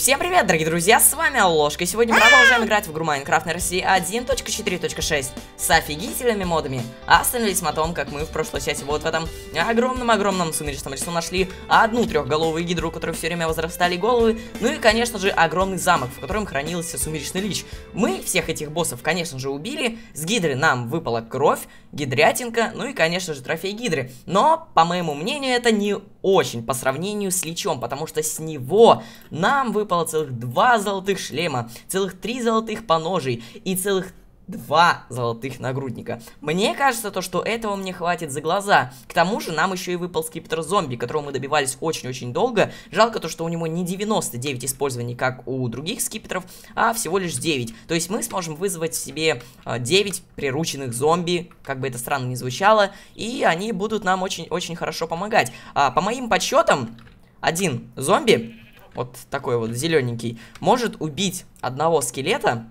Всем привет, дорогие друзья, с вами Алошка, и сегодня мы продолжаем играть в игру Майнкрафт на России 1.4.6 с офигительными модами. Остановились мы о том, как мы в прошлой части вот в этом огромном-огромном сумеречном лесу нашли одну трехголовую гидру, у которой все время возрастали головы, ну и, конечно же, огромный замок, в котором хранился сумеречный лич. Мы всех этих боссов, конечно же, убили, с гидры нам выпала кровь, гидрятинка, ну и, конечно же, трофей гидры. Но, по моему мнению, это не очень по сравнению с Личом, потому что с него нам выпало целых два золотых шлема, целых три золотых поножей и целых два золотых нагрудника. Мне кажется, то, что этого мне хватит за глаза. К тому же нам еще и выпал скиптер зомби, которого мы добивались очень-очень долго. Жалко то, что у него не 99 использований, как у других скипетров, а всего лишь 9. То есть мы сможем вызвать себе 9 а, прирученных зомби, как бы это странно ни звучало, и они будут нам очень-очень хорошо помогать. А, по моим подсчетам, один зомби, вот такой вот зелененький, может убить одного скелета,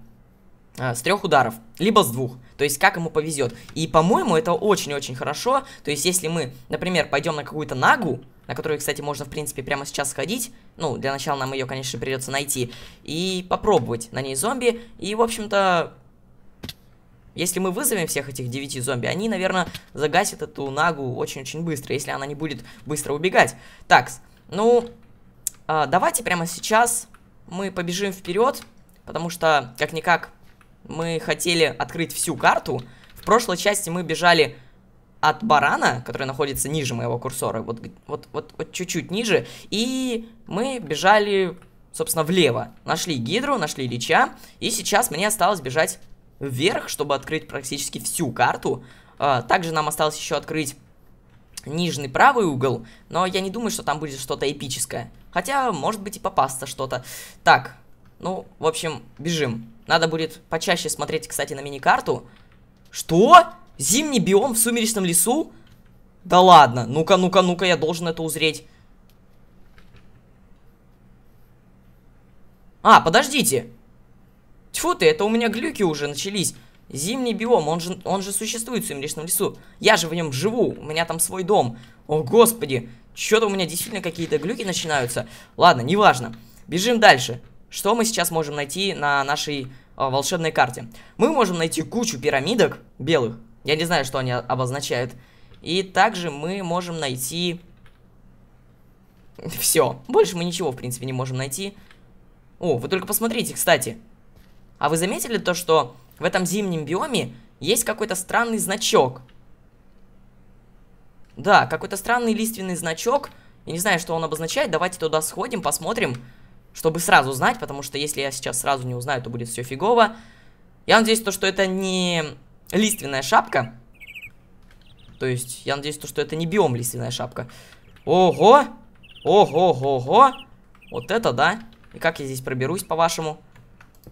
а, с трех ударов, либо с двух. То есть, как ему повезет. И, по-моему, это очень-очень хорошо. То есть, если мы, например, пойдем на какую-то нагу, на которую, кстати, можно, в принципе, прямо сейчас сходить. Ну, для начала нам ее, конечно, придется найти. И попробовать на ней зомби. И, в общем-то, если мы вызовем всех этих девяти зомби, они, наверное, загасят эту нагу очень-очень быстро, если она не будет быстро убегать. Так, ну, а, давайте прямо сейчас мы побежим вперед, потому что, как-никак, мы хотели открыть всю карту. В прошлой части мы бежали от барана, который находится ниже моего курсора, вот чуть-чуть вот, вот, вот чуть -чуть ниже, и мы бежали, собственно, влево. Нашли гидру, нашли лича, и сейчас мне осталось бежать вверх, чтобы открыть практически всю карту. А, также нам осталось еще открыть нижний правый угол, но я не думаю, что там будет что-то эпическое. Хотя, может быть, и попасться что-то. Так, ну, в общем, бежим. Надо будет почаще смотреть, кстати, на мини-карту. Что? Зимний биом в сумеречном лесу? Да ладно. Ну-ка, ну-ка, ну-ка, я должен это узреть. А, подождите. Тьфу ты, это у меня глюки уже начались. Зимний биом, он же, он же существует в сумеречном лесу. Я же в нем живу, у меня там свой дом. О, господи, что-то у меня действительно какие-то глюки начинаются. Ладно, неважно. Бежим дальше. Что мы сейчас можем найти на нашей э, волшебной карте? Мы можем найти кучу пирамидок белых. Я не знаю, что они обозначают. И также мы можем найти... Все. Больше мы ничего, в принципе, не можем найти. О, вы только посмотрите, кстати. А вы заметили то, что в этом зимнем биоме есть какой-то странный значок? Да, какой-то странный лиственный значок. Я не знаю, что он обозначает. Давайте туда сходим, посмотрим. Чтобы сразу знать, потому что если я сейчас сразу не узнаю, то будет все фигово. Я надеюсь, то, что это не лиственная шапка. То есть, я надеюсь, то, что это не биом лиственная шапка. Ого! Ого-го-го! Вот это да! И как я здесь проберусь, по-вашему?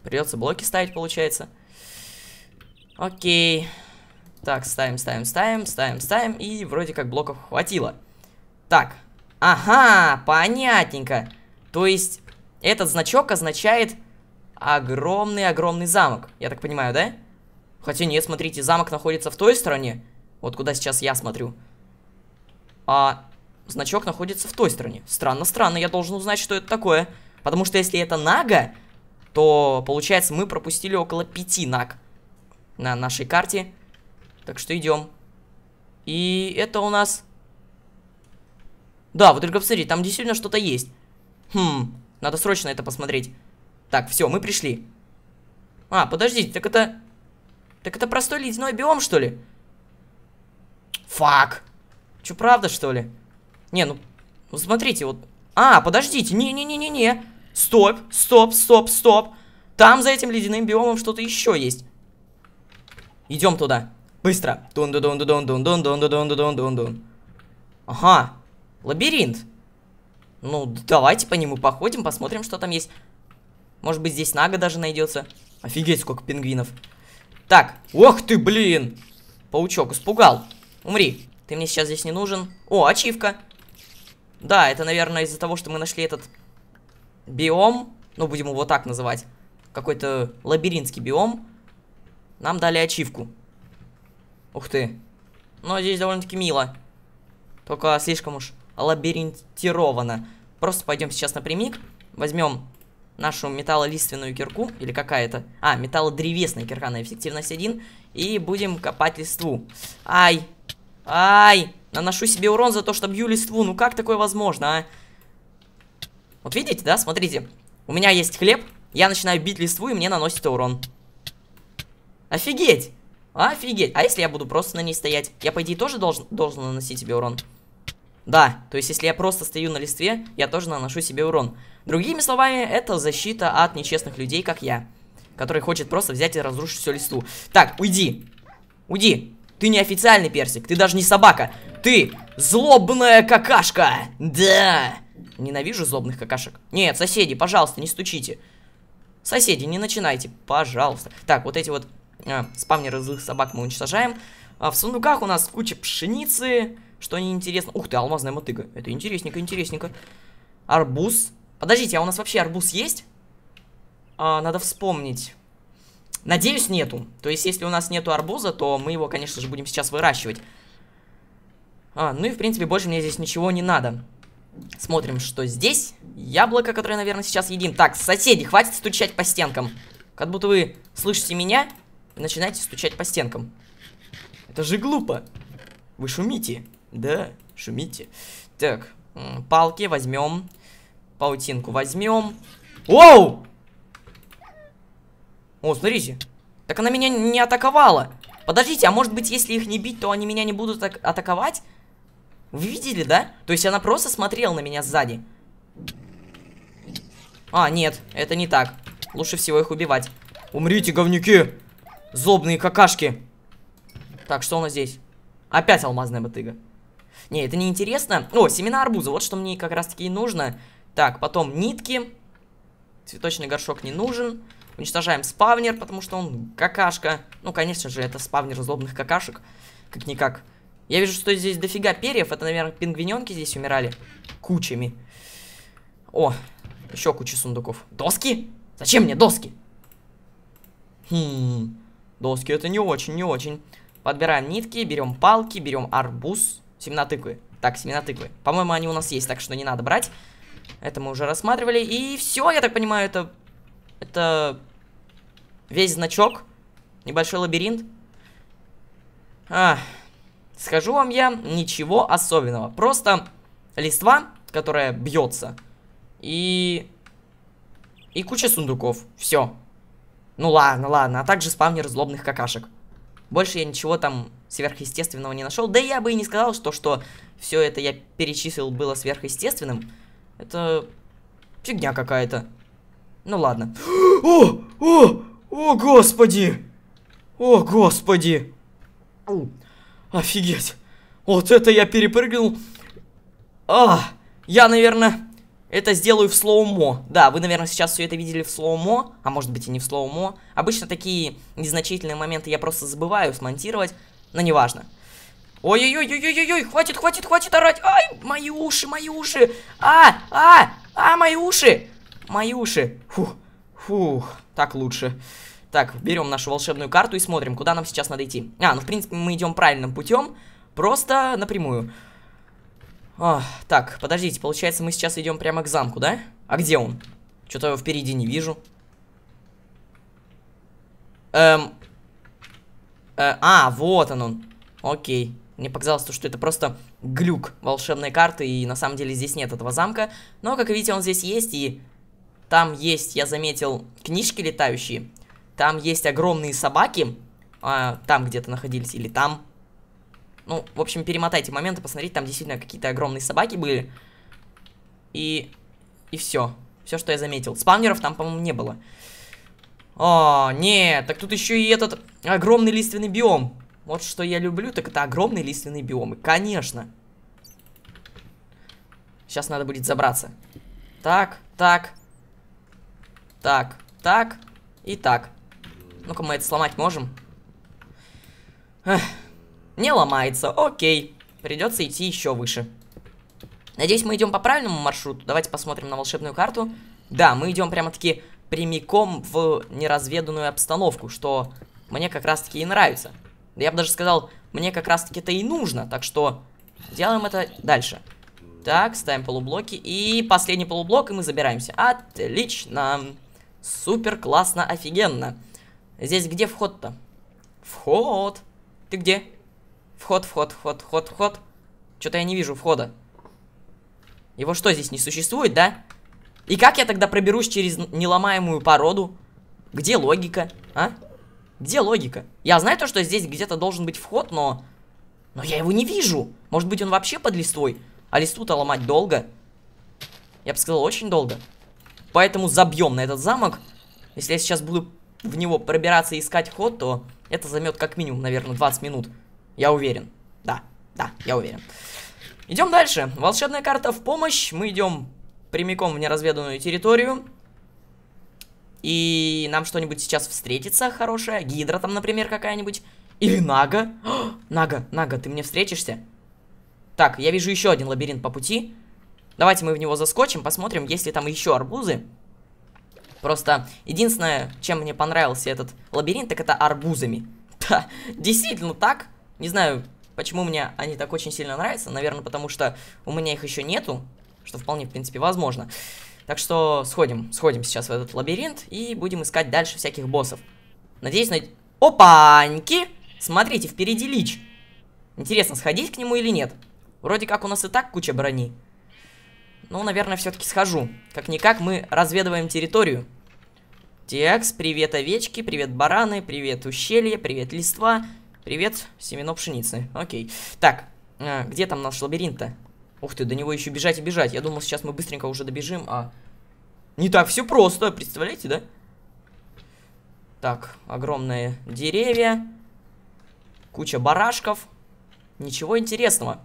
Придется блоки ставить, получается. Окей. Так, ставим, ставим, ставим, ставим, ставим. И вроде как блоков хватило. Так. Ага, понятненько. То есть, этот значок означает огромный-огромный замок. Я так понимаю, да? Хотя нет, смотрите, замок находится в той стороне. Вот куда сейчас я смотрю. А значок находится в той стороне. Странно-странно, я должен узнать, что это такое. Потому что если это Нага, то получается мы пропустили около пяти Наг на нашей карте. Так что идем. И это у нас... Да, вот только посмотрите, там действительно что-то есть. Хм, надо срочно это посмотреть. Так, все, мы пришли. А, подождите, так это... Так это простой ледяной биом, что ли? Фак. Че, правда, что ли? Не, ну... Ну, смотрите, вот... А, подождите, не-не-не-не-не. Стоп, стоп, стоп, стоп. Там за этим ледяным биомом что-то еще есть. Идем туда. Быстро. Дун-дун-дун-дун-дун-дун-дун-дун-дун-дун-дун. Ага. Лабиринт. Ну, давайте по нему походим, посмотрим, что там есть. Может быть, здесь Нага даже найдется. Офигеть, сколько пингвинов. Так, ох ты, блин! Паучок, испугал. Умри, ты мне сейчас здесь не нужен. О, ачивка. Да, это, наверное, из-за того, что мы нашли этот биом. Ну, будем его так называть. Какой-то лабиринтский биом. Нам дали ачивку. Ух ты. Но здесь довольно-таки мило. Только слишком уж лабиринтировано. Просто пойдем сейчас напрямик, возьмем нашу металлолиственную кирку, или какая-то, а, металлодревесная кирка на эффективность 1, и будем копать листву. Ай, ай, наношу себе урон за то, что бью листву, ну как такое возможно, а? Вот видите, да, смотрите, у меня есть хлеб, я начинаю бить листву, и мне наносит урон. Офигеть! Офигеть! А если я буду просто на ней стоять? Я, по идее, тоже должен, должен наносить себе урон. Да, то есть если я просто стою на листве, я тоже наношу себе урон. Другими словами, это защита от нечестных людей, как я. Который хочет просто взять и разрушить всю листву. Так, уйди. Уйди. Ты не официальный персик, ты даже не собака. Ты злобная какашка. Да. Ненавижу злобных какашек. Нет, соседи, пожалуйста, не стучите. Соседи, не начинайте, пожалуйста. Так, вот эти вот э, а, спавнеры злых собак мы уничтожаем. А в сундуках у нас куча пшеницы, что неинтересно? Ух ты, алмазная мотыга. Это интересненько, интересненько. Арбуз. Подождите, а у нас вообще арбуз есть? А, надо вспомнить. Надеюсь, нету. То есть, если у нас нету арбуза, то мы его, конечно же, будем сейчас выращивать. А, ну и, в принципе, больше мне здесь ничего не надо. Смотрим, что здесь. Яблоко, которое, наверное, сейчас едим. Так, соседи, хватит стучать по стенкам. Как будто вы слышите меня и начинаете стучать по стенкам. Это же глупо. Вы шумите. Да, шумите. Так, палки возьмем. Паутинку возьмем. Оу! О, смотрите. Так она меня не атаковала. Подождите, а может быть, если их не бить, то они меня не будут так атаковать? Вы видели, да? То есть она просто смотрела на меня сзади. А, нет, это не так. Лучше всего их убивать. Умрите, говнюки! Злобные какашки! Так, что у нас здесь? Опять алмазная мотыга. Не, это не интересно. О, семена арбуза, вот что мне как раз таки и нужно. Так, потом нитки. Цветочный горшок не нужен. Уничтожаем спавнер, потому что он какашка. Ну, конечно же, это спавнер злобных какашек. Как-никак. Я вижу, что здесь дофига перьев. Это, наверное, пингвиненки здесь умирали. Кучами. О, еще куча сундуков. Доски? Зачем мне доски? Хм, доски это не очень, не очень. Подбираем нитки, берем палки, берем арбуз. Семена тыквы. Так, семена тыквы. По-моему, они у нас есть, так что не надо брать. Это мы уже рассматривали. И все, я так понимаю, это... Это... Весь значок. Небольшой лабиринт. А, скажу вам я, ничего особенного. Просто листва, которая бьется. И... И куча сундуков. Все. Ну ладно, ладно. А также спавнер злобных какашек. Больше я ничего там сверхъестественного не нашел. Да я бы и не сказал, что, что все это я перечислил было сверхъестественным. Это фигня какая-то. Ну ладно. О, о, о, господи! О, господи! Офигеть! Вот это я перепрыгнул. А, я, наверное, это сделаю в слоумо. Да, вы, наверное, сейчас все это видели в слоумо, а может быть и не в слоумо. Обычно такие незначительные моменты я просто забываю смонтировать. Но неважно. Ой-ой-ой-ой-ой-ой, хватит, хватит, хватит орать. Ай, мои уши, мои уши. А, а, а, мои уши. Мои уши. Фух, фух, так лучше. Так, берем нашу волшебную карту и смотрим, куда нам сейчас надо идти. А, ну, в принципе, мы идем правильным путем, просто напрямую. О, а, так, подождите, получается, мы сейчас идем прямо к замку, да? А где он? Что-то его впереди не вижу. Эм, Э, а, вот он он. Окей. Мне показалось, что это просто глюк волшебной карты, и на самом деле здесь нет этого замка. Но, как видите, он здесь есть, и там есть, я заметил, книжки летающие. Там есть огромные собаки. А, там где-то находились, или там. Ну, в общем, перемотайте моменты, посмотрите, там действительно какие-то огромные собаки были. И... И все. Все, что я заметил. Спаунеров там, по-моему, не было. О, а, нет, так тут еще и этот огромный лиственный биом. Вот что я люблю, так это огромные лиственные биомы, конечно. Сейчас надо будет забраться. Так, так, так, так и так. Ну-ка, мы это сломать можем? Эх, не ломается, окей. Придется идти еще выше. Надеюсь, мы идем по правильному маршруту. Давайте посмотрим на волшебную карту. Да, мы идем прямо-таки прямиком в неразведанную обстановку, что мне как раз-таки и нравится. я бы даже сказал, мне как раз-таки это и нужно, так что делаем это дальше. Так, ставим полублоки, и последний полублок, и мы забираемся. Отлично, супер, классно, офигенно. Здесь где вход-то? Вход. Ты где? Вход, вход, вход, вход, вход. Что-то я не вижу входа. Его что, здесь не существует, Да. И как я тогда проберусь через неломаемую породу? Где логика, а? Где логика? Я знаю то, что здесь где-то должен быть вход, но... Но я его не вижу. Может быть, он вообще под листвой? А листу-то ломать долго. Я бы сказал, очень долго. Поэтому забьем на этот замок. Если я сейчас буду в него пробираться и искать ход, то это займет как минимум, наверное, 20 минут. Я уверен. Да, да, я уверен. Идем дальше. Волшебная карта в помощь. Мы идем прямиком в неразведанную территорию. И нам что-нибудь сейчас встретится хорошее. Гидра там, например, какая-нибудь. Или Нага. О, а, Нага, Нага, ты мне встретишься? Так, я вижу еще один лабиринт по пути. Давайте мы в него заскочим, посмотрим, есть ли там еще арбузы. Просто единственное, чем мне понравился этот лабиринт, так это арбузами. Да, действительно так. Не знаю, почему мне они так очень сильно нравятся. Наверное, потому что у меня их еще нету что вполне, в принципе, возможно. Так что сходим, сходим сейчас в этот лабиринт и будем искать дальше всяких боссов. Надеюсь, найти... Опаньки! Смотрите, впереди Лич. Интересно, сходить к нему или нет? Вроде как у нас и так куча брони. Ну, наверное, все-таки схожу. Как-никак мы разведываем территорию. Текс, привет овечки, привет бараны, привет ущелье, привет листва, привет семено пшеницы. Окей. Так, э, где там наш лабиринт-то? Ух ты, до него еще бежать и бежать. Я думал, сейчас мы быстренько уже добежим, а... Не так все просто, представляете, да? Так, огромные деревья. Куча барашков. Ничего интересного.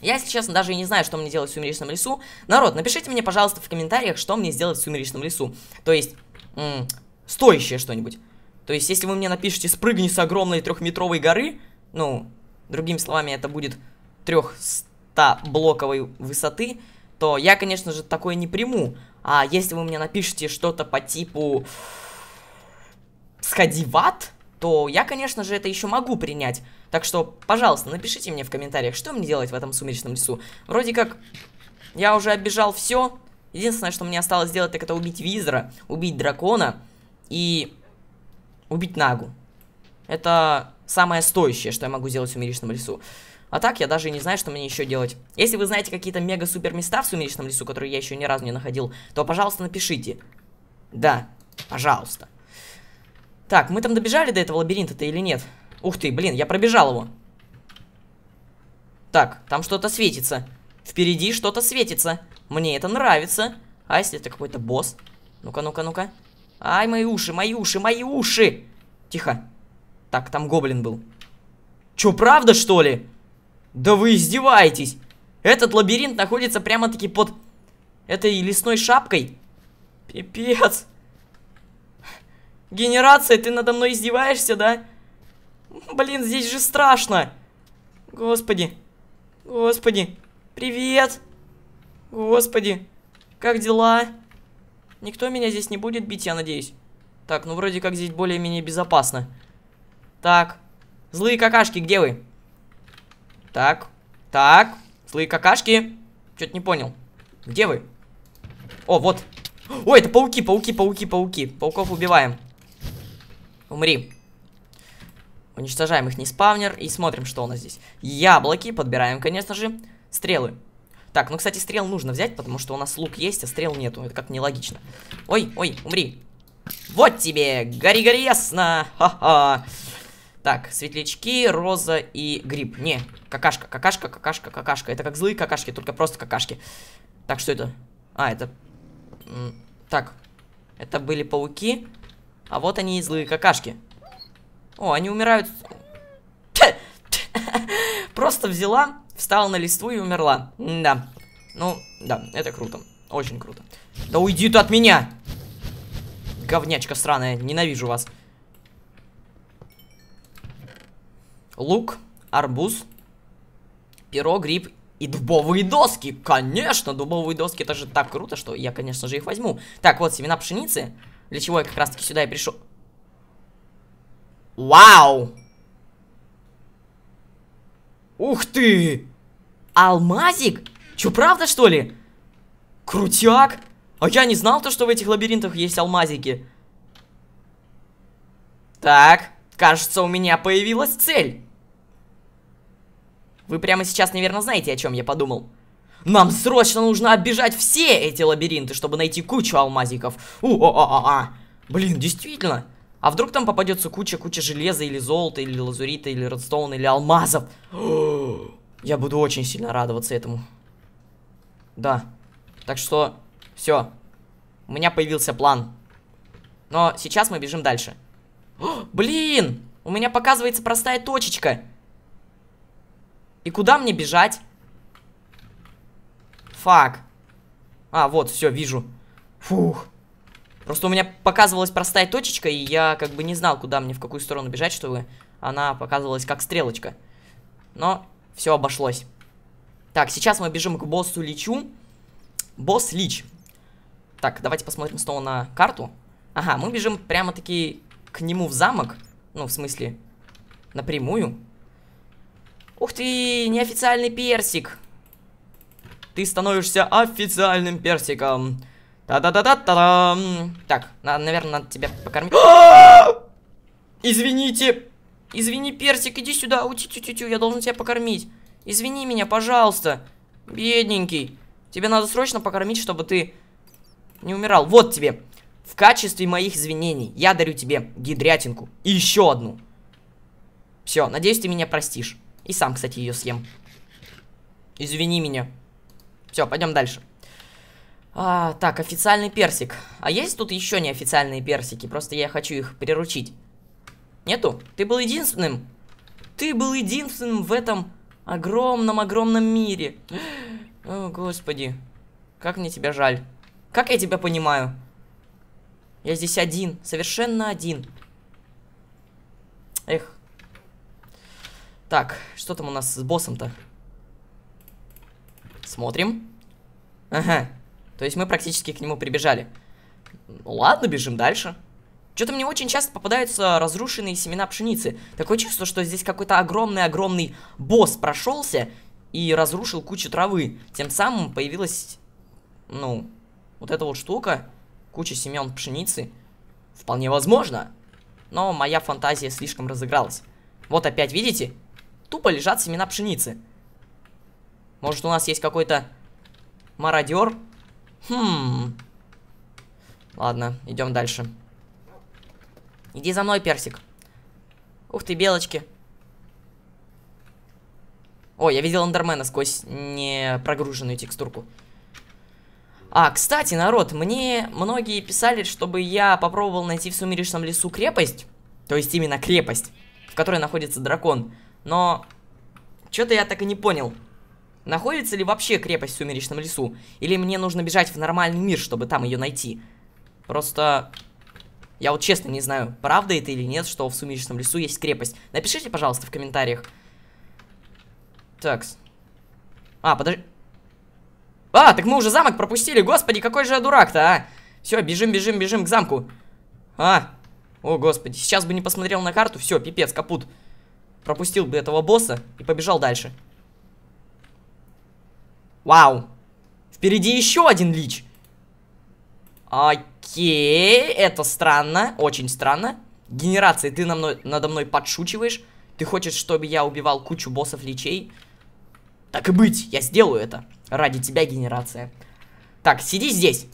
Я, если честно, даже и не знаю, что мне делать в Сумеречном лесу. Народ, напишите мне, пожалуйста, в комментариях, что мне сделать в Сумеречном лесу. То есть, стоящее что-нибудь. То есть, если вы мне напишите «спрыгни с огромной трехметровой горы», ну, другими словами, это будет трех блоковой высоты, то я, конечно же, такое не приму. А если вы мне напишите что-то по типу «сходи в ад», то я, конечно же, это еще могу принять. Так что, пожалуйста, напишите мне в комментариях, что мне делать в этом сумеречном лесу. Вроде как я уже оббежал все. Единственное, что мне осталось сделать, так это убить Визера, убить Дракона и убить Нагу. Это самое стоящее, что я могу сделать в сумеречном лесу. А так я даже не знаю, что мне еще делать. Если вы знаете какие-то мега-супер места в Сумеречном лесу, которые я еще ни разу не находил, то, пожалуйста, напишите. Да, пожалуйста. Так, мы там добежали до этого лабиринта-то или нет? Ух ты, блин, я пробежал его. Так, там что-то светится. Впереди что-то светится. Мне это нравится. А если это какой-то босс? Ну-ка, ну-ка, ну-ка. Ай, мои уши, мои уши, мои уши! Тихо. Так, там гоблин был. Чё, правда, что ли? Да вы издеваетесь! Этот лабиринт находится прямо-таки под этой лесной шапкой. Пипец. Генерация, ты надо мной издеваешься, да? Блин, здесь же страшно. Господи. Господи. Привет. Господи. Как дела? Никто меня здесь не будет бить, я надеюсь. Так, ну вроде как здесь более-менее безопасно. Так. Злые какашки, где вы? Так, так, злые какашки. Что-то не понял. Где вы? О, вот. Ой, это пауки, пауки, пауки, пауки. Пауков убиваем. Умри. Уничтожаем их не спавнер и смотрим, что у нас здесь. Яблоки подбираем, конечно же. Стрелы. Так, ну, кстати, стрел нужно взять, потому что у нас лук есть, а стрел нету. Это как нелогично. Ой, ой, умри. Вот тебе! Гори-гори ясно! Ха-ха! Так, светлячки, роза и гриб. Не, Какашка, какашка, какашка, какашка. Это как злые какашки, только просто какашки. Так, что это? А, это... Так. Это были пауки. А вот они и злые какашки. О, они умирают... Просто взяла, встала на листву и умерла. Да. Ну, да, это круто. Очень круто. Да уйди ты от меня! Говнячка странная. ненавижу вас. Лук, арбуз, перо, гриб и дубовые доски. Конечно, дубовые доски, это же так круто, что я, конечно же, их возьму. Так, вот семена пшеницы, для чего я как раз-таки сюда и пришел. Вау! Ух ты! Алмазик? Чё, правда, что ли? Крутяк! А я не знал то, что в этих лабиринтах есть алмазики. Так, кажется, у меня появилась цель. Вы прямо сейчас, наверное, знаете, о чем я подумал. Нам срочно нужно оббежать все эти лабиринты, чтобы найти кучу алмазиков. у а а а Блин, действительно. А вдруг там попадется куча-куча железа, или золота, или лазурита, или редстоуна, или алмазов? Я буду очень сильно радоваться этому. Да. Так что, все. У меня появился план. Но сейчас мы бежим дальше. блин! У меня показывается простая точечка. И куда мне бежать? Фак. А, вот, все, вижу. Фух. Просто у меня показывалась простая точечка, и я как бы не знал, куда мне, в какую сторону бежать, чтобы она показывалась как стрелочка. Но все обошлось. Так, сейчас мы бежим к боссу Личу. Босс Лич. Так, давайте посмотрим снова на карту. Ага, мы бежим прямо-таки к нему в замок. Ну, в смысле, напрямую. Ух ты, неофициальный персик. Ты становишься официальным персиком. Та-да-да-да-та-да. Так, на наверное, надо тебя покормить. Извините. Извини, персик, иди сюда. Ути-тю-тю-тю, я должен тебя покормить. Извини меня, пожалуйста. Бедненький. Тебе надо срочно покормить, чтобы ты не умирал. Вот тебе. В качестве моих извинений я дарю тебе гидрятинку. И еще одну. Все, надеюсь, ты меня простишь. И сам, кстати, ее съем. Извини меня. Все, пойдем дальше. А, так, официальный персик. А есть тут еще неофициальные персики? Просто я хочу их приручить. Нету? Ты был единственным. Ты был единственным в этом огромном-огромном мире. О, господи. Как мне тебя жаль. Как я тебя понимаю? Я здесь один. Совершенно один. Эх, так, что там у нас с боссом-то? Смотрим. Ага. То есть мы практически к нему прибежали. Ну ладно, бежим дальше. Что-то мне очень часто попадаются разрушенные семена пшеницы. Такое чувство, что здесь какой-то огромный-огромный босс прошелся и разрушил кучу травы. Тем самым появилась, ну, вот эта вот штука. Куча семен пшеницы. Вполне возможно. Но моя фантазия слишком разыгралась. Вот опять, видите? тупо лежат семена пшеницы. Может, у нас есть какой-то мародер? Хм. Ладно, идем дальше. Иди за мной, персик. Ух ты, белочки. О, я видел Андермена сквозь непрогруженную текстурку. А, кстати, народ, мне многие писали, чтобы я попробовал найти в Сумеречном лесу крепость. То есть именно крепость, в которой находится дракон. Но что-то я так и не понял. Находится ли вообще крепость в Сумеречном лесу? Или мне нужно бежать в нормальный мир, чтобы там ее найти? Просто... Я вот честно не знаю, правда это или нет, что в Сумеречном лесу есть крепость. Напишите, пожалуйста, в комментариях. Такс. А, подожди. А, так мы уже замок пропустили. Господи, какой же я дурак-то, а? Все, бежим, бежим, бежим к замку. А. О, господи, сейчас бы не посмотрел на карту. Все, пипец, капут пропустил бы этого босса и побежал дальше. Вау. Впереди еще один лич. Окей, это странно, очень странно. Генерация, ты на мной, надо мной подшучиваешь. Ты хочешь, чтобы я убивал кучу боссов личей? Так и быть, я сделаю это. Ради тебя, генерация. Так, сиди здесь.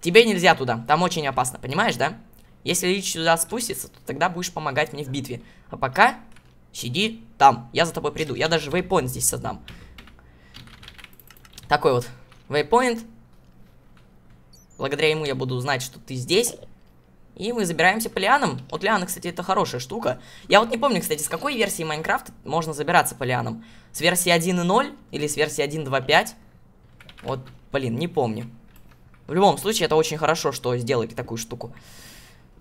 Тебе нельзя туда, там очень опасно, понимаешь, да? Если лич сюда спустится, то тогда будешь помогать мне в битве. А пока Сиди там, я за тобой приду. Я даже вейпоинт здесь создам. Такой вот вейпоинт. Благодаря ему я буду знать, что ты здесь. И мы забираемся по лианам. Вот лианы, кстати, это хорошая штука. Я вот не помню, кстати, с какой версии Майнкрафта можно забираться по лианам. С версии 1.0 или с версии 1.2.5? Вот, блин, не помню. В любом случае, это очень хорошо, что сделали такую штуку.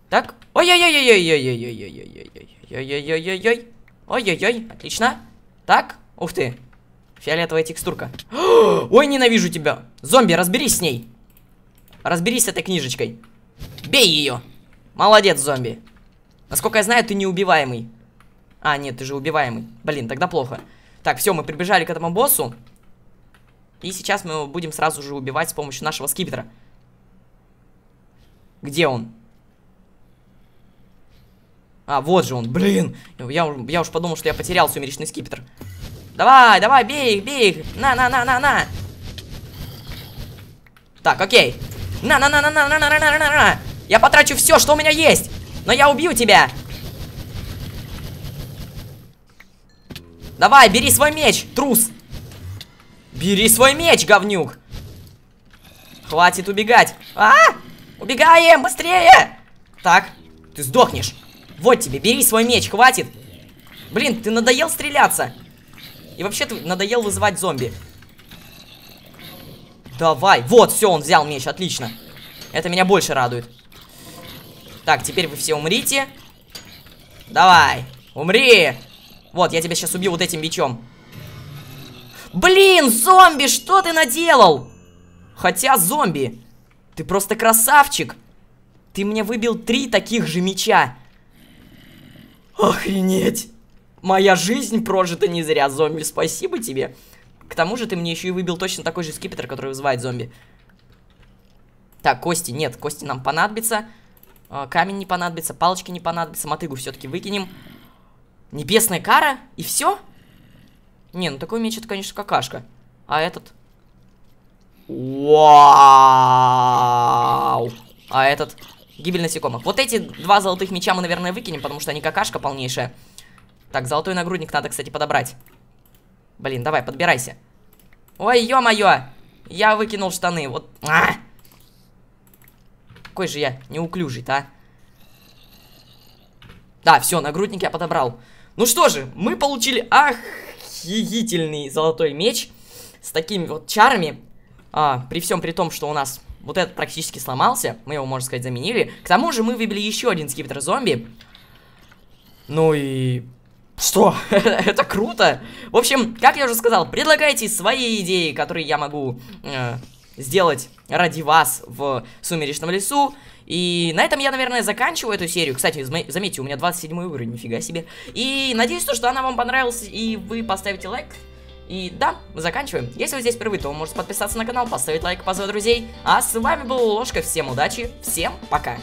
Так. Ой-ой-ой-ой-ой-ой-ой-ой-ой-ой-ой-ой-ой-ой-ой-ой-ой. ой, ой, ой, ой, ой, ой, ой, ой, ой, ой, ой, ой, ой, ой, ой, ой, ой, ой, ой, Ой-ой-ой, отлично. Так, ух ты. Фиолетовая текстурка. Ой, ненавижу тебя. Зомби, разберись с ней. Разберись с этой книжечкой. Бей ее. Молодец, зомби. Насколько я знаю, ты неубиваемый. А, нет, ты же убиваемый. Блин, тогда плохо. Так, все, мы прибежали к этому боссу. И сейчас мы его будем сразу же убивать с помощью нашего скипетра. Где он? А, вот же он, блин. Я, я уж подумал, что я потерял сумеречный скипетр. Давай, давай, бей их, бей их. На, на, на, на, на. Так, окей. На, на, на, на, на, на, на, на, на, на, на. Я потрачу все, что у меня есть. Но я убью тебя. Давай, бери свой меч, трус. Бери свой меч, говнюк. Хватит убегать. А! Убегаем, быстрее. Так, ты сдохнешь. Вот тебе, бери свой меч, хватит. Блин, ты надоел стреляться. И вообще ты надоел вызывать зомби. Давай. Вот, все, он взял меч, отлично. Это меня больше радует. Так, теперь вы все умрите. Давай, умри. Вот, я тебя сейчас убью вот этим мечом. Блин, зомби, что ты наделал? Хотя, зомби, ты просто красавчик. Ты мне выбил три таких же меча. Охренеть! Моя жизнь прожита не зря, зомби, спасибо тебе. К тому же ты мне еще и выбил точно такой же скипетр, который вызывает зомби. Так, кости нет, кости нам понадобятся. А, камень не понадобится, палочки не понадобятся, мотыгу все-таки выкинем. Небесная кара? И все? Не, ну такой меч это, конечно, какашка. А этот? Вау! А этот? Гибель насекомых. Вот эти два золотых меча мы, наверное, выкинем, потому что они какашка полнейшая. Так, золотой нагрудник надо, кстати, подобрать. Блин, давай, подбирайся. Ой, ё-моё! Я выкинул штаны, вот... А! Какой же я неуклюжий-то, а? Да, все, нагрудник я подобрал. Ну что же, мы получили охигительный золотой меч с такими вот чарами. А, при всем при том, что у нас вот этот практически сломался. Мы его, можно сказать, заменили. К тому же мы выбили еще один скиптер зомби. Ну и... Что? это круто! В общем, как я уже сказал, предлагайте свои идеи, которые я могу э, сделать ради вас в Сумеречном лесу. И на этом я, наверное, заканчиваю эту серию. Кстати, заметьте, у меня 27 уровень, нифига себе. И надеюсь, то, что она вам понравилась, и вы поставите лайк. И да, мы заканчиваем. Если вы здесь впервые, то вы можете подписаться на канал, поставить лайк, позвать друзей. А с вами был Ложка, всем удачи, всем пока!